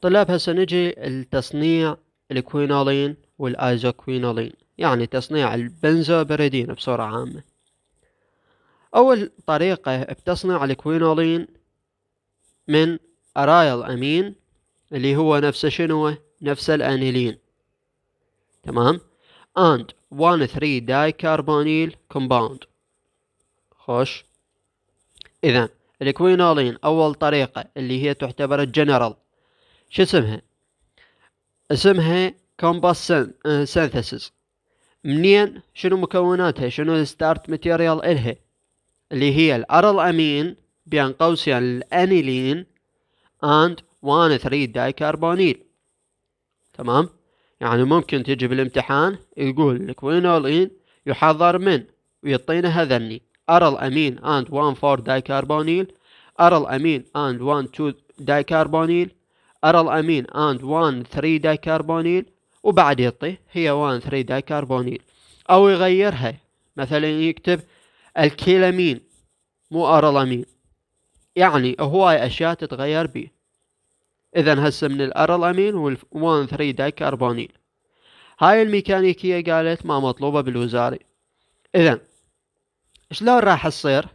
طلاب هسه نجي لتصنيع الكوينولين والايزوكوينولين يعني تصنيع البنزوبريدين بصورة عامة أول طريقة بتصنيع الكوينولين من أرايل أمين اللي هو نفسه شنو نفس الأنيلين تمام and 1 3 dicarbonyl compound خوش إذا الكوينولين أول طريقة اللي هي تعتبر الجنرال شو اسمها اسمها كومباس آه، سينثيسيس منين شنو مكوناتها شنو الستارت ماتيريال الها اللي هي الار امين بين قوسين الانيلين اند 1 3 دايكربونيل تمام يعني ممكن تجي بالامتحان يقول الكوينولين يحضر من ويعطينا هذني ار امين اند 1 4 دايكربونيل ار امين اند 1 2 دايكربونيل ارال امين اند 1 3 دايكربونيل وبعد يعطي هي 1 3 دايكربونيل او يغيرها مثلا يكتب الكيلامين مو ارال امين يعني هواي اشياء تتغير بيه اذا هسه من الارال امين وال 1 3 دايكربونيل هاي الميكانيكية قالت ما مطلوبة بالوزاري اذا شلون راح تصير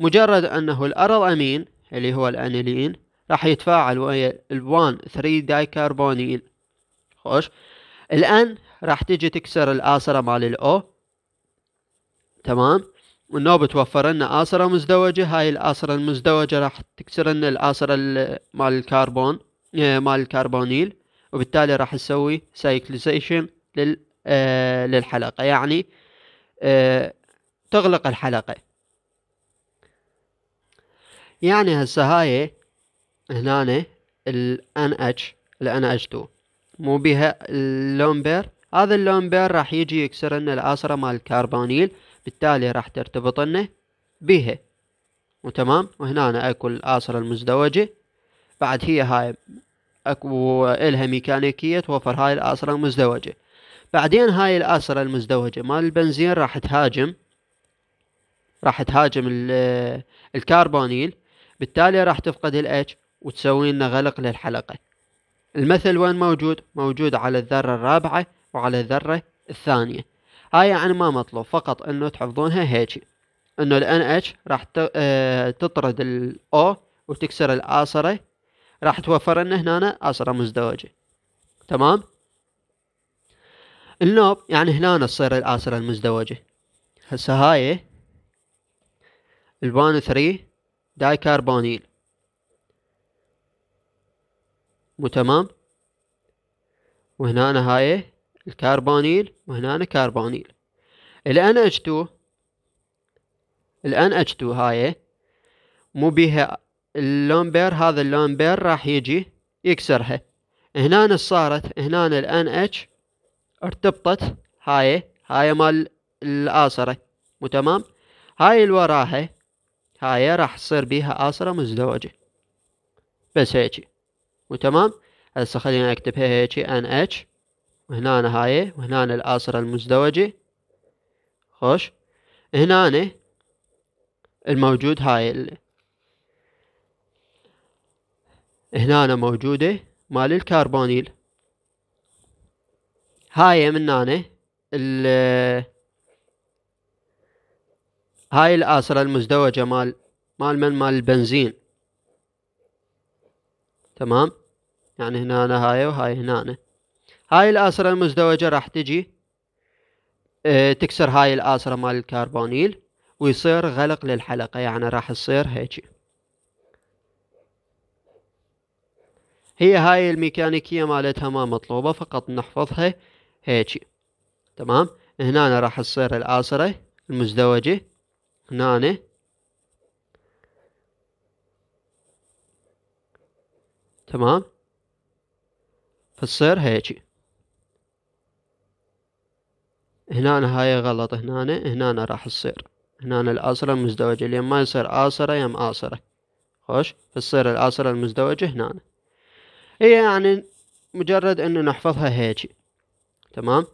مجرد انه الارال امين اللي هو الانيلين راح يتفاعل ويا ال1 3 داي كربونيل خوش الان راح تجي تكسر الآسرة مال الأو تمام والنو بتوفر لنا آسرة مزدوجة هاي الآسرة المزدوجة راح تكسر لنا الآسرة مال الكربون آه، مال الكربونيل وبالتالي راح نسوي سايكليزيشن لل آه للحلقة يعني آه تغلق الحلقة يعني هسه هاي هنا ال اتش ال اتش 2 مو بها اللون بير هذا اللون بير راح يجي يكسر لنا العصرة مال الكربونيل بالتالي راح ترتبط لنا بها وتمام وهنا اكو العصرة المزدوجة بعد هي هاي اكو الها ميكانيكية توفر هاي العصرة المزدوجة بعدين هاي العصرة المزدوجة مال البنزين راح تهاجم راح تهاجم الكربونيل بالتالي راح تفقد الاتش وتسوي لنا غلق للحلقة المثل وين موجود؟ موجود على الذرة الرابعة وعلى الذرة الثانية هاي يعني ما مطلوب فقط أنه تحفظونها هيك أنه ال NH راح آه، تطرد ال O وتكسر الآصرة راح توفر لنا هنا آصرة مزدوجة تمام؟ النوب يعني هنا تصير الآسرة المزدوجة هسه هاي الوان ثري دايكربونيل مو تمام وهنا هاي الكربونيل وهنا كربونيل الان اتش2 الان أجتو 2 هاي مو بيها اللومبير هذا اللومبير راح يجي يكسرها هنا صارت هنا الان اتش ارتبطت هاي هاي مال الآسرة مو تمام هاي الوراها هاي راح تصير بيها آسرة مزدوجة بس هيجي وتمام هسه خلينا اكتبها هيك ان اتش وهنا هاي وهنا الآسرة المزدوجة خوش هنا الموجود هاي ال... هنا موجودة مال الكربونيل هاي من هنا ال هاي الآسرة المزدوجة مال مال من مال البنزين تمام يعني هنا أنا هاي وهاي هنا أنا. هاي الآسرة المزدوجة راح تجي اه تكسر هاي الآسرة مال الكربونيل ويصير غلق للحلقة يعني راح تصير هيجي هي هاي الميكانيكية مالتها ما مطلوبة فقط نحفظها هيجي تمام هنا راح تصير الآسرة المزدوجة هنا أنا. تمام فتصير هيجي هنا هاي غلط هنا هنا راح تصير هنا الآسرة المزدوجة لأن ما يصير آسرة يم آسرة خوش فتصير الآسرة المزدوجة هنا هي إيه يعني مجرد أن نحفظها هيجي تمام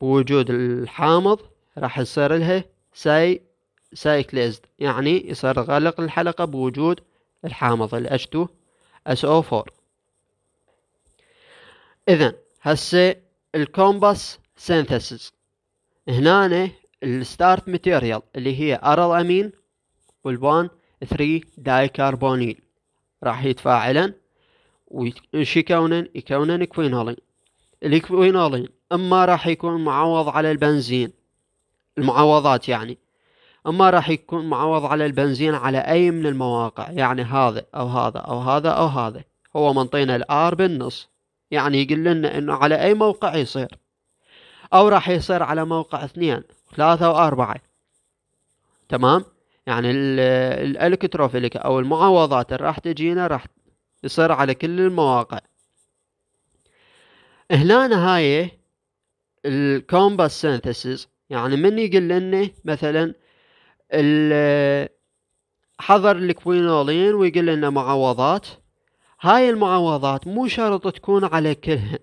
بوجود الحامض راح يصير لها ساي سايكليزد يعني يصير غلق الحلقة بوجود الحامض ال H2SO4 اذا هسه الكومباس سينثسيس هنا الستارت ماتيريال اللي هي ارال امين والبون 3 كاربونيل راح يتفاعلن وش يكونن يكونن كوينولين الكوينولين اما راح يكون معوض على البنزين المعوضات يعني اما راح يكون معوض على البنزين على اي من المواقع يعني هذا او هذا او هذا او هذا هو منطينا الار بالنص يعني يقول لنا انه على اي موقع يصير او راح يصير على موقع اثنين ثلاثة واربعة تمام يعني الالكتروفيليك او المعوضات اللي راح تجينا راح يصير على كل المواقع هنا هاي الكومباس سينثيسيس يعني من يقول لنا مثلا حضر الكوينولين ويقول لنا معوضات هاي المعوضات مو شرط تكون على كلهن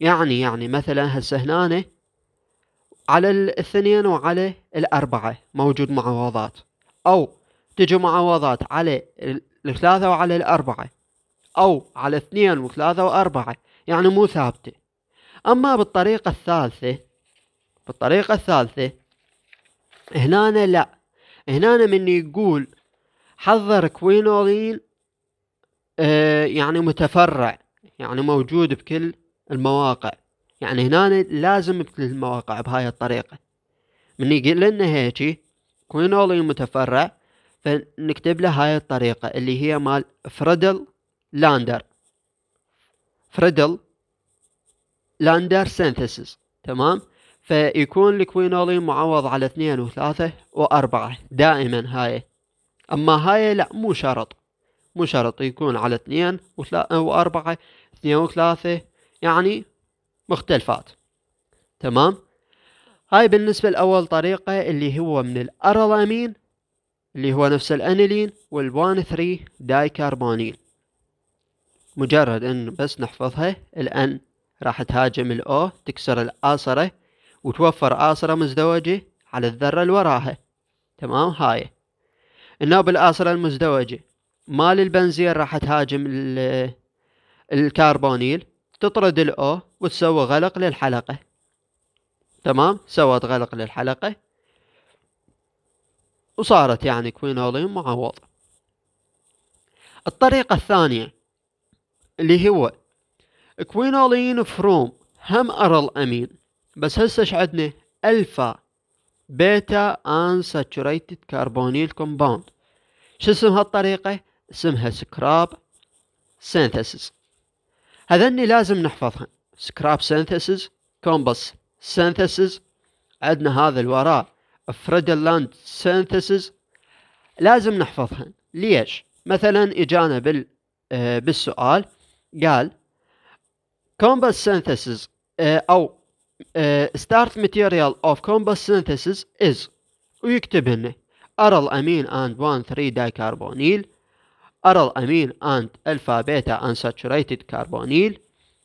يعني يعني مثلا هسه هنا على الاثنين وعلى الأربعة موجود معوضات أو تجي معوضات على الثلاثة وعلى الأربعة أو على اثنين وثلاثة وأربعة يعني مو ثابتة أما بالطريقة الثالثة بالطريقة الثالثة هنا لا هنا من يقول حضر كوينولين آه، يعني متفرع يعني موجود بكل المواقع يعني هنا لازم بكل المواقع بهاي الطريقة من يقول لنا هيجي كوينولي متفرع فنكتب له هاي الطريقة اللي هي مال فريدل لاندر فريدل لاندر سينثيسيس تمام فيكون الكوينولي معوض على اثنين وثلاثة وأربعة دائما هاي أما هاي لا مو شرط مو شرط يكون على اثنين وأربعة اثنين وثلاثة يعني مختلفات تمام هاي بالنسبة لأول طريقة اللي هو من الأرلامين اللي هو نفس الأنيلين والوان ثري دايكربونين مجرد أن بس نحفظها الأن راح تهاجم الأو تكسر الآصرة وتوفر آصرة مزدوجة على الذرة اللي وراها تمام هاي النوب الآصرة المزدوجة مال البنزين راح تهاجم الكربونيل تطرد الاو وتسوي غلق للحلقة تمام سوت غلق للحلقة وصارت يعني كوينولين معوض الطريقة الثانية اللي هو كوينولين فروم هم أرل أمين بس هسه ايش عندنا ألفا بيتا ان ساتوريتد كربونيل كومباوند شو اسم هالطريقة اسمها سكراب سينثيسز هذني لازم نحفظها سكراب سينثيسز كومبس سينثيسز عندنا هذا الوراء فريدلاند سينثيسز لازم نحفظها ليش مثلا اجانا بال آه، بالسؤال قال كومبس سينثيسز آه، او ستارت ماتيريال اوف كومبس سينثيسز از ويكتب هنا ارل امين اند 1 3 دايكربونيل أرل أمين أنت ألفا بيتا unsaturated كربونيل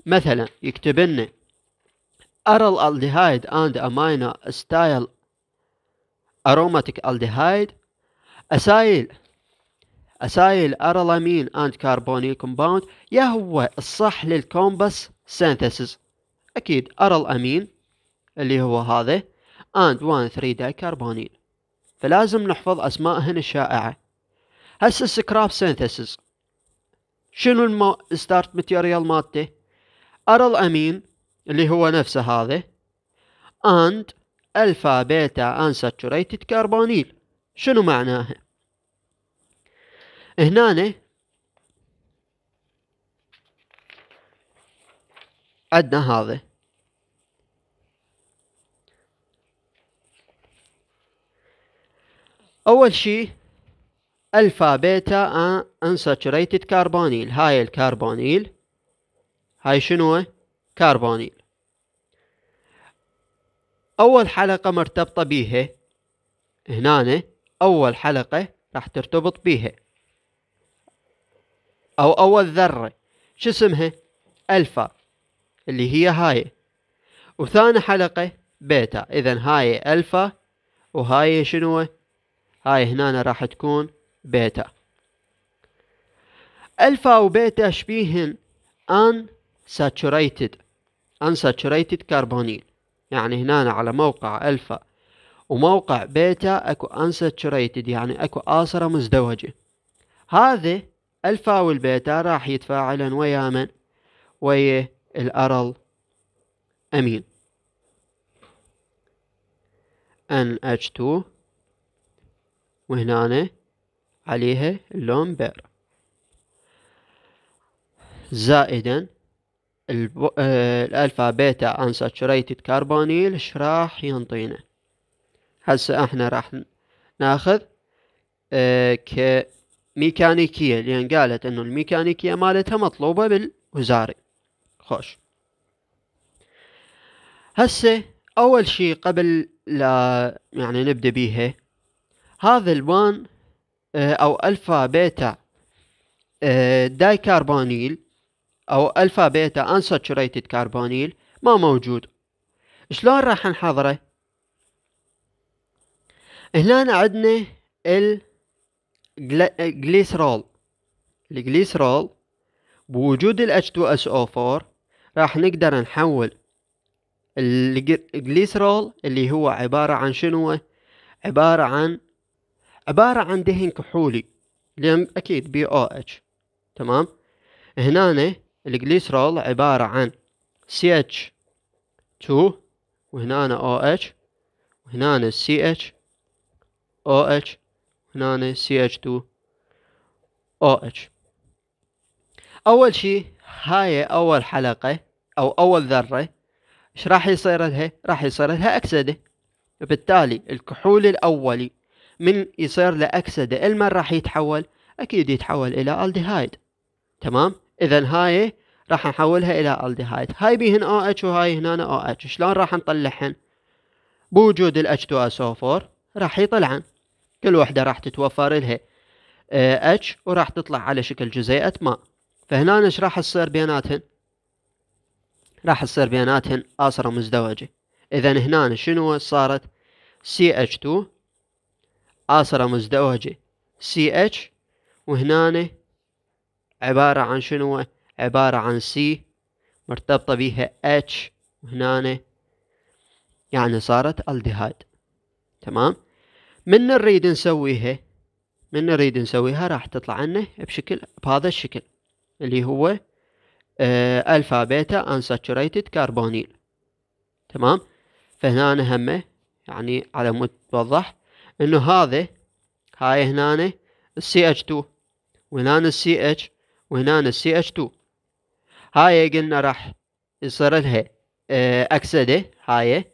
مثلا يكتب لنا أرل ألدهايد أند أمينا ستايل أروماتيك ألدهايد أسايل أسايل أرل أمين أند كربونيل كومباوند يا هو الصح للكومبس سينثيسيس أكيد أرل أمين اللي هو هذا أند وان ثري داي دايكربونيل فلازم نحفظ أسماءهن الشائعة هسه سكراب سينثيسيس شنو الما ستارت ماتيريال مالته ارى الامين اللي هو نفسه هذا اند الفا بيتا unsaturated كربونيل شنو معناها هنا عندنا هذا اول شيء الفا بيتا انساتشوريتد كربونيل هاي الكربونيل هاي شنو كربونيل اول حلقه مرتبطه بيها هنا اول حلقه راح ترتبط بيها او اول ذره شو اسمها الفا اللي هي هاي وثاني حلقه بيتا اذا هاي الفا وهاي شنو هاي هنا راح تكون بيتا ألفا وبيتا شبيهن أن ساتشوريتد unsaturated كربونيل يعني هنا على موقع ألفا وموقع بيتا أكو unsaturated يعني أكو آسرة مزدوجة هذا الفا والبيتا راح يتفاعلن ويا من ويا الأرل أمين NH2 وهنا عليها اللون بير زائدا آه، الألفا بيتا ساتشوريتد كربونيل ايش راح ينطينا هسه احنا راح ناخذ اه كميكانيكية لأن قالت انه الميكانيكية مالتها مطلوبة بالوزاري خوش هسه أول شي قبل لا يعني نبدأ بيها هذا الوان آه، أو ألفا بيتا آه، داي كاربونيل أو ألفا بيتا unsaturated كربونيل ما موجود شلون راح نحضره هنا عندنا الجليسرول آه، الجليسرول بوجود ال H2SO4 راح نقدر نحول الجليسرول اللي هو عبارة عن شنو عبارة عن عبارة عن دهن كحولي لأن أكيد بي أو اتش تمام هنا الجليسرول عبارة عن سي اتش 2 وهنا او اتش وهنا سي اتش او اتش هنا سي اتش 2 او اتش اول شيء هاي اول حلقة او اول ذرة ايش راح يصير لها راح يصير لها اكسدة بالتالي الكحول الاولي من يصير لأكسدة المن راح يتحول أكيد يتحول إلى ألديهايد تمام إذا هاي راح نحولها إلى ألديهايد هاي بيهن أو اتش وهاي هنا أو اتش شلون راح نطلعهن بوجود الأتش H2SO4 راح يطلعن كل وحدة راح تتوفر لها آه، اتش وراح تطلع على شكل جزيئة ماء فهنا ايش راح تصير بيناتهن راح تصير بيناتهن آسرة مزدوجة إذا هنا شنو صارت CH2 آسرة مزدوجة سي اتش وهنا عبارة عن شنو عبارة عن سي مرتبطة بها اتش وهنا يعني صارت الدهاد تمام من نريد نسويها من نريد نسويها راح تطلع عنا بشكل بهذا الشكل اللي هو آه، الفا بيتا unsaturated كربونيل تمام فهنا همه يعني على مود توضح انه هذا هاي هنا السي اتش 2 وهنا السي اتش وهنا السي اتش 2 هاي قلنا راح يصير لها آه، اكسده هاي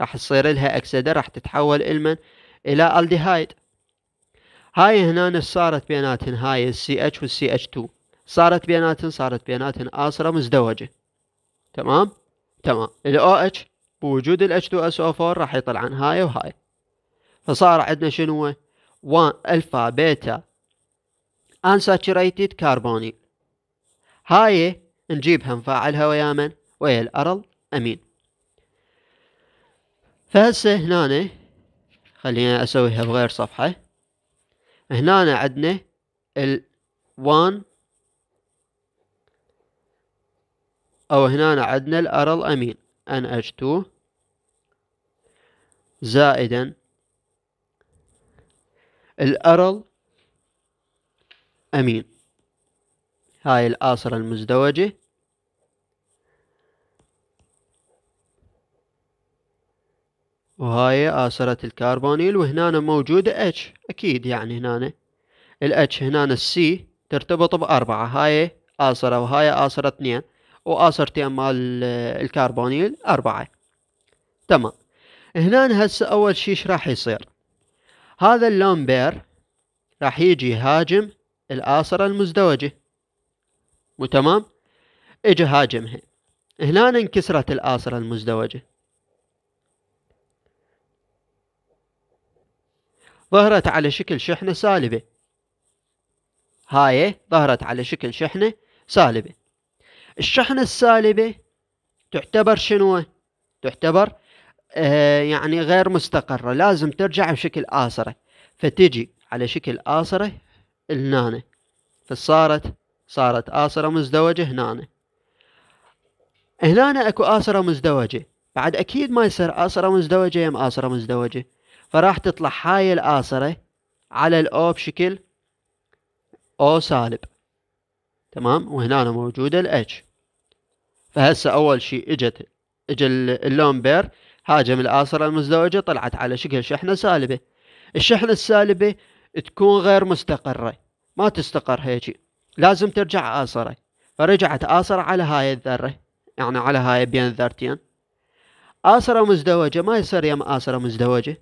راح تصير لها اكسده راح تتحول المن الى الديهايد هاي هنا صارت بيناتن هاي السي اتش والسي اتش 2 صارت بيناتن صارت بيناتن آسرة مزدوجة تمام تمام ال OH بوجود ال H2SO4 راح يطلع عن هاي وهاي فصار عندنا شنو هو الفا بيتا unsaturated كربونيل هاي نجيبها نفاعلها ويا من ويا الارض امين فهسه هنا خلينا اسويها بغير صفحه هنا عندنا ال 1 او هنا عندنا الارل امين NH2 زائدا الأرل أمين هاي الآصرة المزدوجة وهاي آصرة الكربونيل وهنا موجودة H أكيد يعني هنا ال H هنا السي ترتبط بأربعة هاي آصرة وهاي آصرة اثنين وآصرتين مال الكربونيل أربعة تمام هنا هسه أول شي راح يصير هذا اللون بير راح يجي يهاجم الآسرة المزدوجة مو تمام اجى هاجمها هنا انكسرت الآسرة المزدوجة ظهرت على شكل شحنة سالبة هاي ظهرت على شكل شحنة سالبة الشحنة السالبة تعتبر شنو؟ تعتبر آه، يعني غير مستقرة لازم ترجع بشكل آسرة فتجي على شكل آسرة النانة فصارت صارت آسرة مزدوجة هنا هنا اكو آسرة مزدوجة بعد أكيد ما يصير آسرة مزدوجة يم آسرة مزدوجة فراح تطلع هاي الآسرة على الأو بشكل أو سالب تمام وهنا موجودة الاتش فهسه أول شيء إجت اجى اللون بير هاجم الآسرة المزدوجة طلعت على شكل شحنة سالبة الشحنة السالبة تكون غير مستقرة ما تستقر هيجي لازم ترجع آسرة فرجعت آسرة على هاي الذرة يعني على هاي بين الذرتين آسرة مزدوجة ما يصير يم آسرة مزدوجة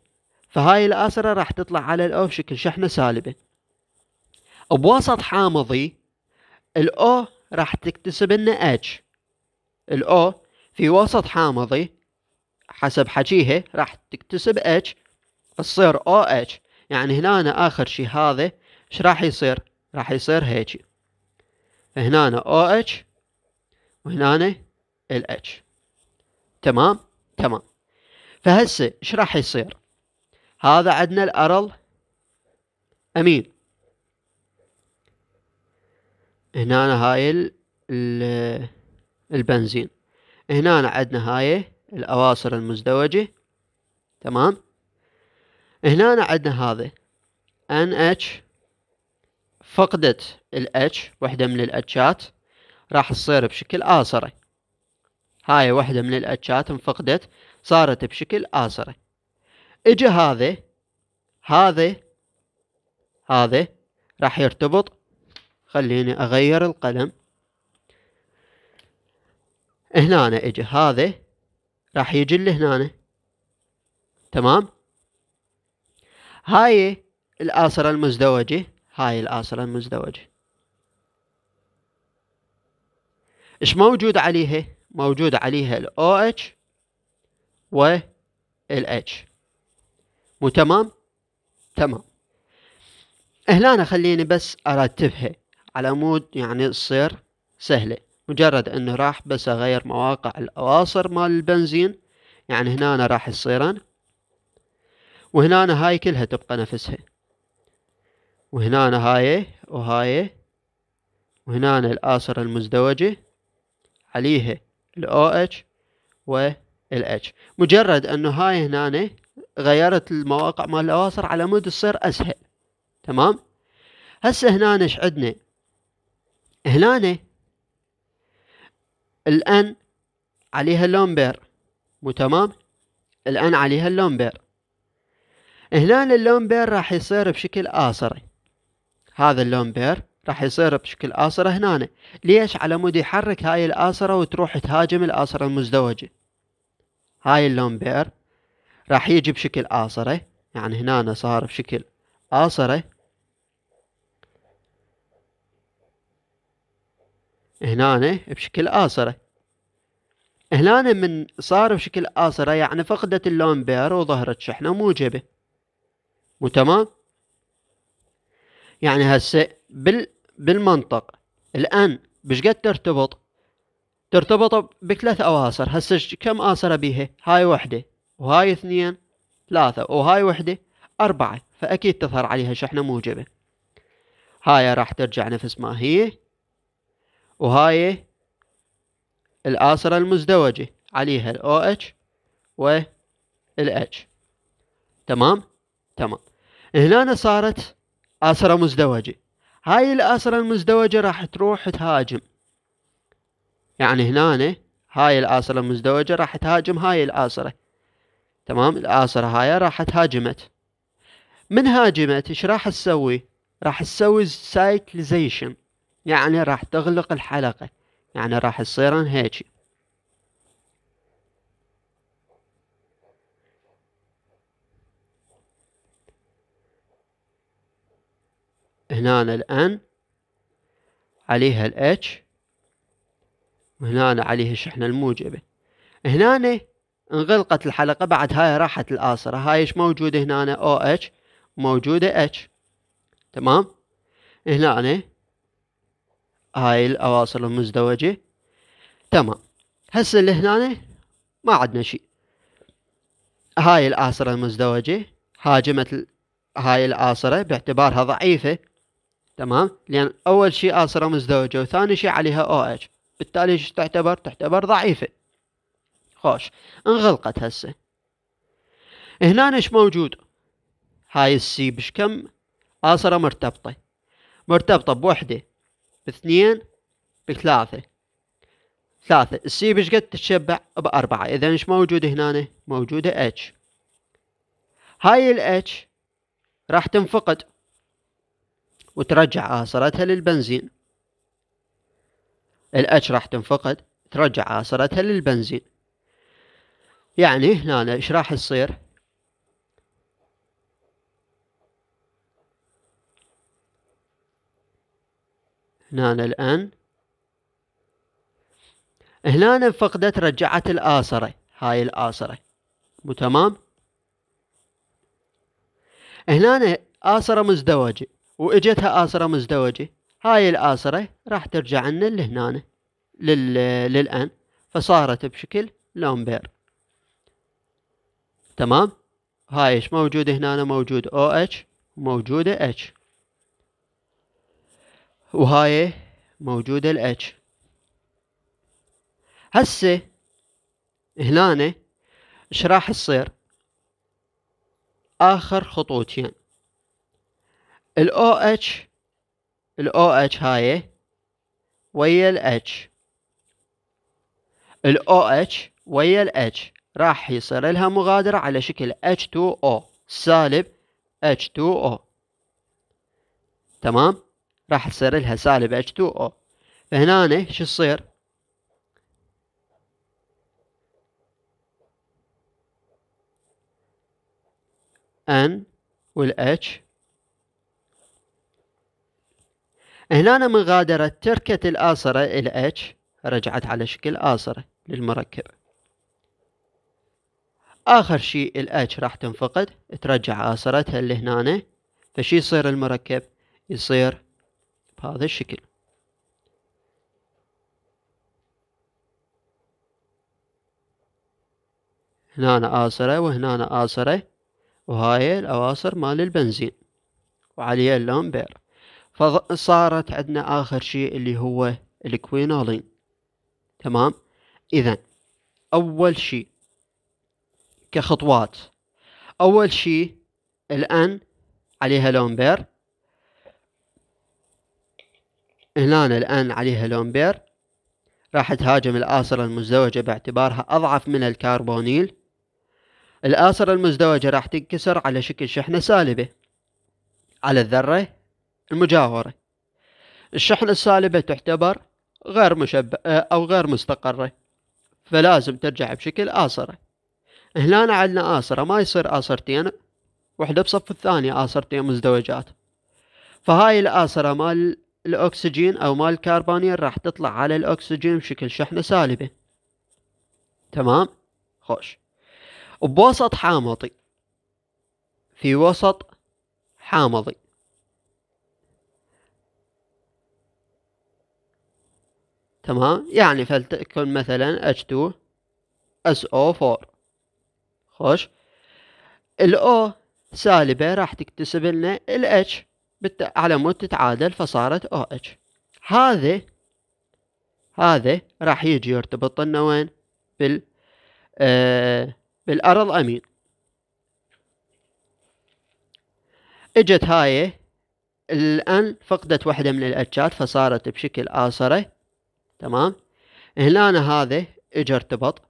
فهاي الآسرة راح تطلع على الأو بشكل شحنة سالبة بوسط حامضي الأو راح تكتسب لنا اتش الأو في وسط حامضي حسب حكيها راح تكتسب اتش تصير او اتش يعني هنا أنا اخر شي هذا ايش راح يصير راح يصير هيجي هنا أنا او اتش وهنا الاتش تمام تمام فهسه ايش راح يصير هذا عندنا الارل امين هنا هاي البنزين هنا عندنا هاي الأواصر المزدوجة تمام هنا عندنا هذا NH فقدت ال H وحدة من الأتشات راح تصير بشكل آصرة هاي وحدة من الأتشات انفقدت صارت بشكل آصرة اجى هذا هذا هذا راح يرتبط خليني أغير القلم هنا اجى هذا راح يجي لهنا تمام هاي الآسرة المزدوجة هاي الآسرة المزدوجة ايش موجود عليها موجود عليها ال OH ال H مو تمام تمام هنا خليني بس ارتبها على مود يعني تصير سهله مجرد انه راح بس اغير مواقع الاواصر مال البنزين يعني هنا أنا راح الصيران وهنا أنا هاي كلها تبقى نفسها وهنا أنا هاي وهاي وهنا أنا الآصر المزدوجة عليها الأو OH والاتش H مجرد أنه هاي هنا غيرت المواقع مال الأواصر على مود تصير أسهل تمام هسه هنا ايش عندنا هنا الآن عليها اللومبير مو تمام الآن عليها اللومبير هنا اللومبير راح يصير بشكل آصري هذا اللومبير راح يصير بشكل آصرة هنا ليش على مود يحرك هاي الآصرة وتروح تهاجم الآصرة المزدوجة هاي اللومبير راح يجي بشكل آصرة يعني هنا صار بشكل آصرة هنا بشكل آصرة هنا من صار بشكل آصرة يعني فقدت اللون بير وظهرت شحنة موجبة مو تمام يعني هسه بال بالمنطق الآن بشقد ترتبط ترتبط بثلاث أواصر هسه كم آصرة بيها هاي وحدة وهاي اثنين ثلاثة وهاي وحدة أربعة فأكيد تظهر عليها شحنة موجبة هاي راح ترجع نفس ما هي وهاي الآسرة المزدوجة عليها ال OH وال H تمام تمام هنا صارت آسرة مزدوجة هاي الآسرة المزدوجة راح تروح تهاجم يعني هنا هاي الآسرة المزدوجة راح تهاجم هاي الآسرة تمام الآسرة هاي راح تهاجمت من هاجمت ايش راح تسوي راح تسوي سايكليزيشن يعني راح تغلق الحلقة يعني راح تصيرن هيجي هنا الان عليها الاتش وهنا عليها الشحنة الموجبة هنا انغلقت الحلقة بعد هاي راحت الآسرة هاي ايش موجودة هنا او اتش موجودة اتش تمام هنا هاي الأواصر المزدوجة تمام هسه لهنا ما عدنا شيء هاي الآصرة المزدوجة هاجمت هاي الآصرة باعتبارها ضعيفة تمام لأن أول شيء آصرة مزدوجة وثاني شيء عليها أو اتش بالتالي تعتبر تعتبر ضعيفة خوش انغلقت هسه هنا ايش موجود هاي السي بش كم آصرة مرتبطة مرتبطة بوحدة باثنين بثلاثة ثلاثة السي قد تتشبع بأربعة إذا إيش موجود هنا موجودة اتش هاي الاتش راح تنفقد وترجع عاصرتها للبنزين الاتش راح تنفقد ترجع عاصرتها للبنزين يعني هنا ايش راح يصير هنا الآن هنا فقدت رجعت الآسرة هاي الآسرة مو تمام هنا آسرة مزدوجة وإجتها آسرة مزدوجة هاي الآسرة راح ترجع لنا لهنا لل... للآن فصارت بشكل لومبير تمام هاي ايش موجود هنا موجود او OH اتش موجودة اتش وهاي موجودة ال H هسه هنا ايش راح يصير آخر خطوتين يعني. ال OH ال OH هاي ويا ال H ال OH ويا ال H راح يصير لها مغادرة على شكل H2O سالب H2O تمام راح تصير لها سالب اتش 2 او فهنا شو يصير ان والاتش هنا من غادرت تركت الاصره الاتش رجعت على شكل اصره للمركب آخر شيء الاتش راح تنفقد ترجع اصرتها اللي هنا فشي يصير المركب يصير بهذا الشكل هنا أنا آسرة وهنا أنا آسرة وهاي الأواصر مال البنزين وعليها اللامبير فصارت عندنا آخر شيء اللي هو الكوينولين تمام إذا أول شيء كخطوات أول شيء الآن عليها لامبير هنا الآن عليها لومبير راح تهاجم الآسرة المزدوجة باعتبارها أضعف من الكربونيل الآسرة المزدوجة راح تنكسر على شكل شحنة سالبة على الذرة المجاورة الشحنة السالبة تعتبر غير مشبعة أو غير مستقرة فلازم ترجع بشكل آسرة هنا عندنا آسرة ما يصير آسرتين وحدة بصف الثاني آسرتين مزدوجات فهاي الآسرة مال الأكسجين أو مال الكربونيل راح تطلع على الأكسجين بشكل شحنة سالبة تمام خوش بوسط حامضي في وسط حامضي تمام يعني فلتكن مثلا H2 SO4 خوش ال O سالبة راح تكتسب لنا ال H على مود تتعادل فصارت او اتش هذا هذا راح يجي يرتبط لنا وين بال آه بالارض امين اجت هاي الان فقدت وحده من الاتشات فصارت بشكل آصرة تمام هنا أنا هذا اجى ارتبط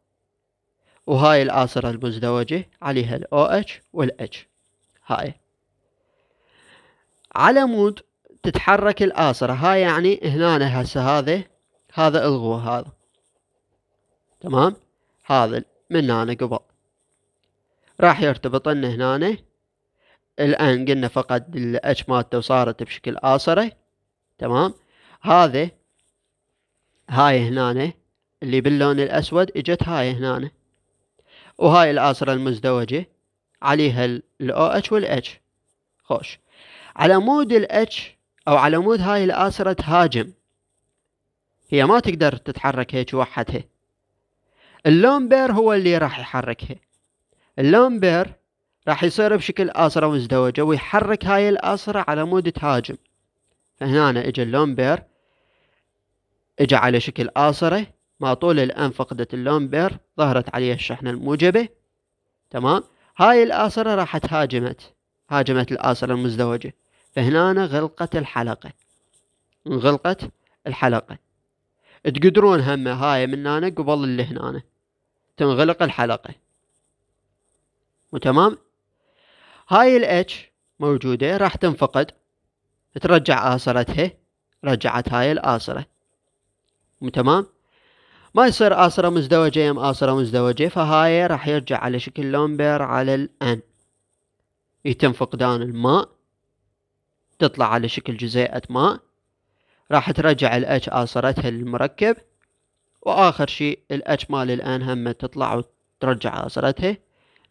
وهاي الآصرة المزدوجة عليها الاو اتش والاتش هاي على مود تتحرك الآسرة هاي يعني هنا هسه هذا هذا الغو هذا تمام هذا من هنا قبل راح يرتبط ان هنا الآن قلنا فقد الأتش مالته وصارت بشكل آسرة تمام هذا هاي هنا اللي باللون الأسود اجت هاي هنا وهاي الآسرة المزدوجة عليها الاو اتش والاتش خوش على مود الاتش او على مود هاي الاسره تهاجم هي ما تقدر تتحرك هيك وحدها اللون بير هو اللي راح يحركها اللون بير راح يصير بشكل اسره مزدوجه ويحرك هاي الاسره على مود تهاجم فهنا اجى اللون بير اجى على شكل اسره ما طول الان فقدت اللون بير ظهرت عليه الشحنه الموجبه تمام هاي الاسره راح تهاجمت هاجمت الاسره المزدوجه فهنا غلقت الحلقة انغلقت الحلقة تقدرون هم هاي من هنا قبل اللي هنا تنغلق الحلقة وتمام هاي الاتش موجودة راح تنفقد ترجع آصرتها رجعت هاي الآصرة تمام ما يصير آصرة مزدوجة يم آصرة مزدوجة فهاي راح يرجع على شكل بير على الأن يتم فقدان الماء تطلع على شكل جزيئة ماء راح ترجع الاتش اصرتها آه للمركب واخر شيء الاتش مال الان هم تطلع وترجع اصرتها آه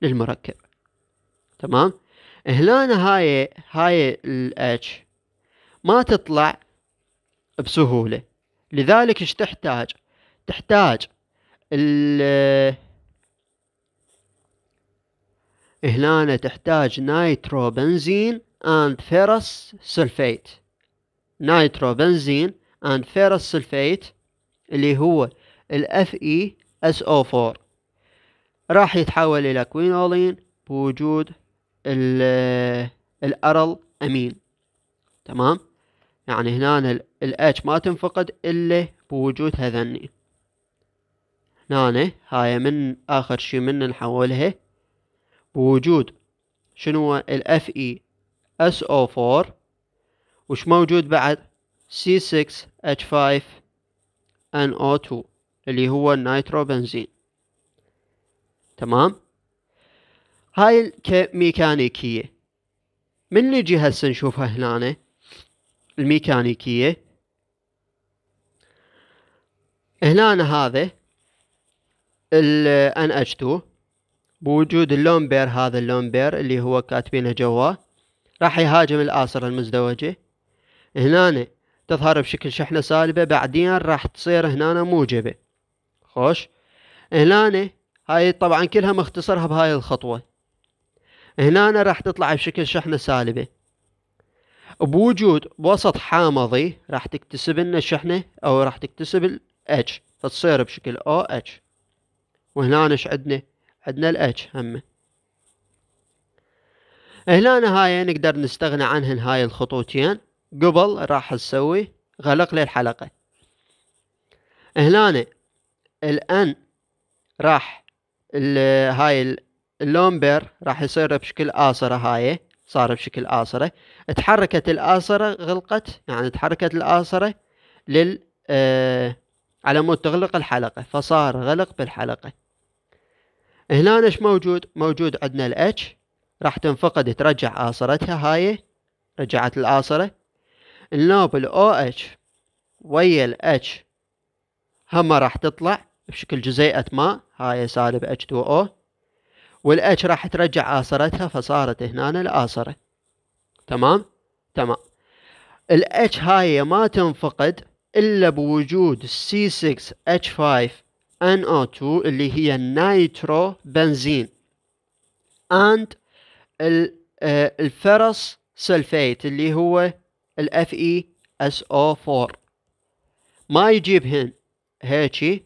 للمركب تمام هنا هاي هاي الاتش ما تطلع بسهولة لذلك ايش تحتاج تحتاج ال هنا تحتاج نايترو بنزين and ferrous sulfate نيتروبنزين and ferrous sulfate اللي هو ال FeSO4 راح يتحول إلى كوينولين بوجود ال الأرل أمين تمام يعني هنا ال H ما تنفقد إلا بوجود هذني هنا هاي من آخر شي من نحولها بوجود شنو ال FeSO4 SO4 وش موجود بعد C6H5NO2 اللي هو النيتروبنزين تمام هاي الميكانيكية من اللي جي هسه نشوفها هنا الميكانيكية هنا هذا ال NH2 بوجود اللون بير هذا اللون بير اللي هو كاتبينه جواه راح يهاجم الآسر المزدوجة هنا تظهر بشكل شحنة سالبة بعدين راح تصير هنا موجبة خوش هنا هاي طبعا كلها مختصرها بهاي الخطوة هنا راح تطلع بشكل شحنة سالبة بوجود وسط حامضي راح تكتسب لنا شحنة او راح تكتسب ال H فتصير بشكل OH وهنا ايش عندنا عندنا ال H همه هنا هاي نقدر نستغنى عنهن هاي الخطوتين قبل راح نسوي غلق للحلقة هنا الان راح هاي اللومبر راح يصير بشكل آسرة هاي صار بشكل آسرة تحركت الآسرة غلقت يعني تحركت الآسرة لل آه على مود تغلق الحلقة فصار غلق بالحلقة هنا ايش موجود موجود عندنا الاتش راح تنفقد ترجع آصرتها هاي رجعت الآصرة النوب الـ OH ويا الـ H هم راح تطلع بشكل جزيئة ماء هاي سالب H2O والـ H راح ترجع آصرتها فصارت هنا الآصرة تمام تمام الـ H هاي ما تنفقد إلا بوجود C6H5NO2 اللي هي النيترو بنزين and الفرس سلفيت آه، اللي هو الاف اي اس او 4 ما يجيبهن هيجي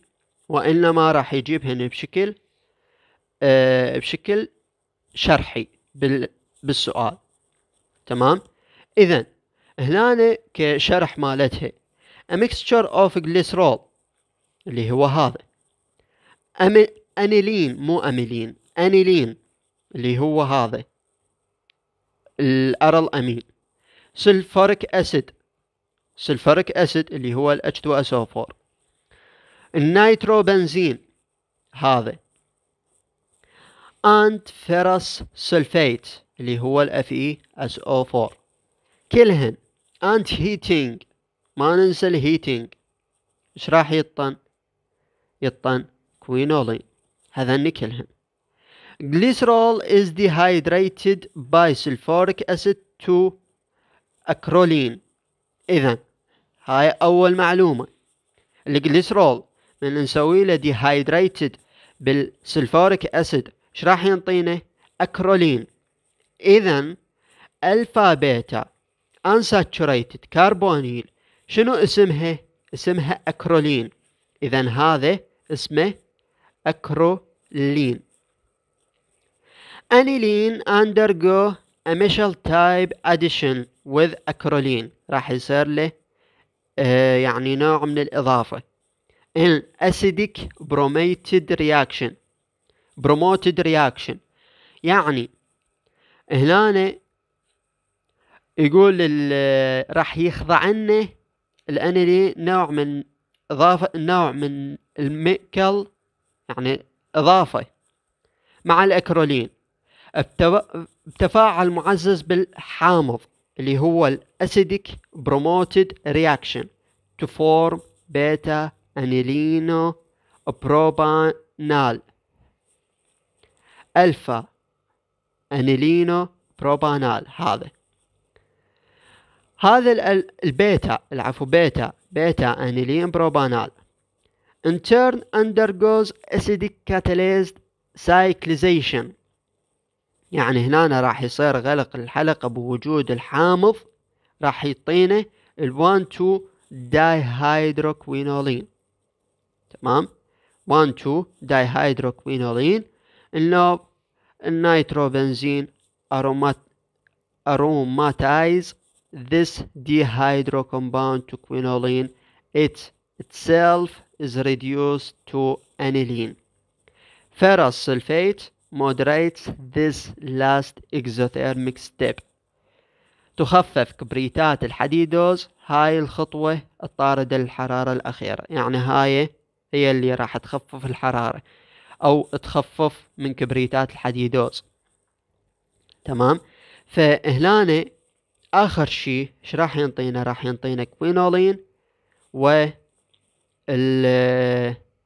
وانما راح يجيبهن بشكل آه، بشكل شرحي بالسؤال تمام اذا هنا كشرح مالتها a mixture of glycerol اللي هو هذا أمي... انيلين مو اميلين انيلين اللي هو هذا الأرى الأمين سلفرك أسيد سلفرك أسيد اللي هو ال H2SO4 بنزين هذا and ferrous sulfate اللي هو ال FeSO4 كلهن and heating ما ننسى الهيتينج ايش راح يطن يطن كوينولين هذا كلهن Glycerol is dehydrated by sulfuric acid to acrolein إذا هاي أول معلومة الجليسرول من نسوي له dehydrated بالسلفوريك أسيد ايش راح ينطينا أكرولين إذا ألفا بيتا unsaturated كربونيل شنو اسمها؟ اسمها أكرولين إذا هذا اسمه أكرولين aniline undergo initial type addition with acrolein راح يصير له آه يعني نوع من الإضافة in acidic bromated reaction promoted reaction يعني هنا يقول آه، راح يخضع لنا الانيلي نوع من اضافه نوع من الميكل يعني اضافه مع الاكرولين بتفاعل معزز بالحامض اللي هو الاسيديك بروموتد رياكشن تو فورم بيتا انيلينو بروبانال الفا انيلينو بروبانال هذا هذا البيتا العفو بيتا بيتا انيلين بروبانال in turn undergoes acidic catalyzed cyclization يعني هنا راح يصير غلق الحلقة بوجود الحامض راح يعطينا ال 2 داي هيدروكوينولين تمام 1 2 داي هيدروكوينولين النوب النيتروبنزين أرومات aromatize this dehydro compound to quinoline it itself is reduced to aniline ferrous sulfate moderates this last exothermic step تخفف كبريتات الحديدوز هاي الخطوة الطاردة للحرارة الأخيرة يعني هاي هي اللي راح تخفف الحرارة أو تخفف من كبريتات الحديدوز تمام فهنا آخر شي ايش راح ينطينا راح ينطينا كوينولين و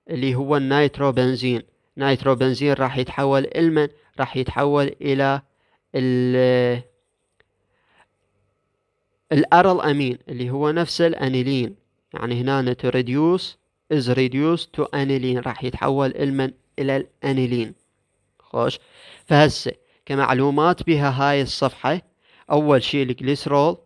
اللي هو بنزين نيتروبنزين راح يتحول المن راح يتحول الى ال الارل امين اللي هو نفس الانيلين يعني هنا تو ريديوس از ريديوس تو انيلين راح يتحول المن الى الانيلين خوش فهسه كمعلومات بها هاي الصفحة اول شيء الجليسرول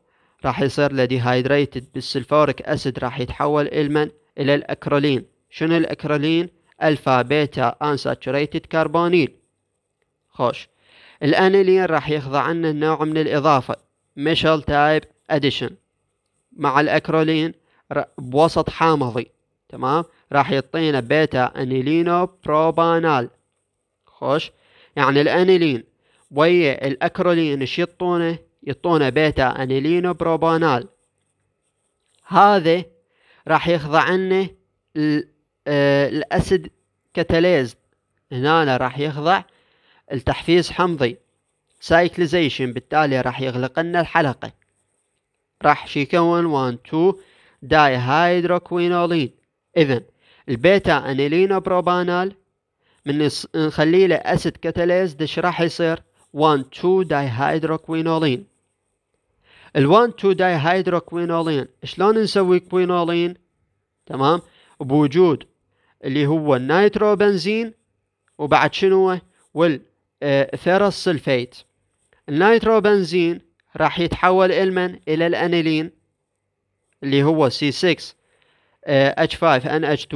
راح يصير هايدريتد بالسلفوريك اسيد راح يتحول المن الى الاكرولين شنو الاكرولين الفا بيتا انساتشوريتد كربونيل خوش الانيلين راح يخضع لنا نوع من الاضافه ميشل تايب اديشن مع الاكرولين بوسط حامضي تمام راح يعطينا بيتا انيلينو بروبانال خوش يعني الانيلين ويا الاكرولين ايش يعطونه يعطونا بيتا انيلينو بروبانال هذا راح يخضع لنا آه، الاسيد كاتاليز هنا راح يخضع لتحفيز حمضي سايكليزيشن بالتالي راح يغلق لنا الحلقة راح يكون 1 2 داي هيدروكوينولين إذا البيتا أنيلينو بروبانال من نخلي له أسيد كاتاليز دش راح يصير 1 2 داي هيدروكوينولين ال 1 2 داي هيدروكوينولين شلون نسوي كوينولين تمام بوجود اللي هو النيترو بنزين وبعد شنو والفيروسلفيت آه، النيترو بنزين راح يتحول المن الى الانيلين اللي هو C6H5NH2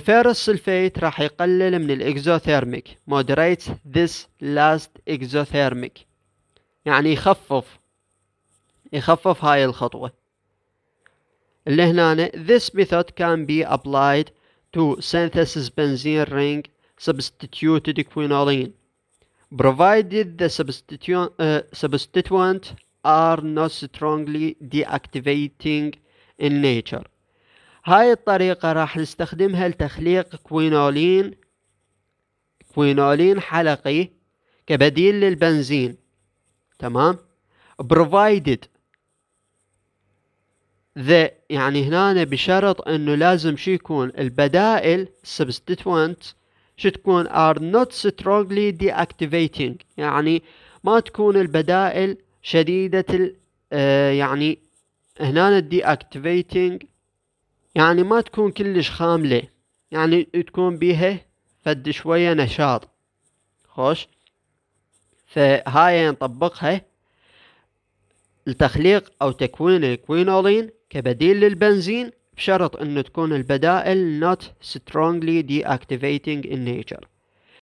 آه، سلفيت راح يقلل من الاكزوثيرميك moderates this last exothermic يعني يخفف يخفف هاي الخطوة اللي هنا this method can be applied to synthesis benzene ring substituted quinoline provided the substituent, uh, substituent are not strongly deactivating in nature هاي الطريقة راح نستخدمها لتخليق كوينولين كوينولين حلقي كبديل للبنزين تمام provided ذا يعني هنا بشرط انه لازم شو يكون البدائل substituent شو تكون are not strongly deactivating يعني ما تكون البدائل شديدة ال آه، يعني هنا deactivating يعني ما تكون كلش خاملة يعني تكون بيها فد شوية نشاط خوش فهاي نطبقها لتخليق أو تكوين الكوينولين كبديل للبنزين بشرط أن تكون البدائل not strongly deactivating in nature